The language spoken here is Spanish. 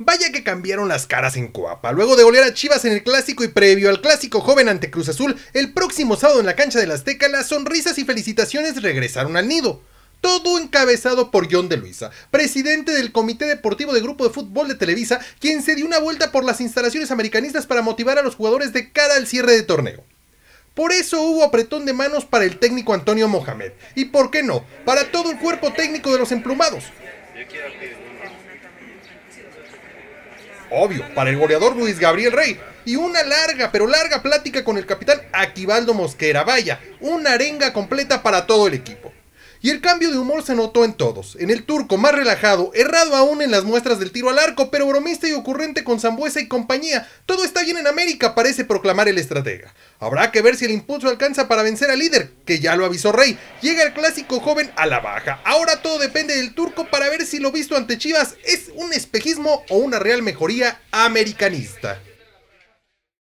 Vaya que cambiaron las caras en Coapa. Luego de golear a Chivas en el clásico y previo al clásico joven ante Cruz Azul, el próximo sábado en la cancha de del Azteca, las sonrisas y felicitaciones regresaron al nido. Todo encabezado por John de Luisa, presidente del Comité Deportivo de Grupo de Fútbol de Televisa, quien se dio una vuelta por las instalaciones americanistas para motivar a los jugadores de cara al cierre de torneo. Por eso hubo apretón de manos para el técnico Antonio Mohamed, y por qué no, para todo el cuerpo técnico de los emplumados. Yo quiero obvio, para el goleador Luis Gabriel Rey, y una larga, pero larga plática con el capitán Aquivaldo Mosquera. Vaya, una arenga completa para todo el equipo. Y el cambio de humor se notó en todos. En el turco, más relajado, errado aún en las muestras del tiro al arco, pero bromista y ocurrente con Zambuesa y compañía. Todo está bien en América, parece proclamar el estratega. Habrá que ver si el impulso alcanza para vencer al líder, que ya lo avisó Rey. Llega el clásico joven a la baja. Ahora todo depende del turco para ver si lo visto ante Chivas es un espejismo o una real mejoría americanista.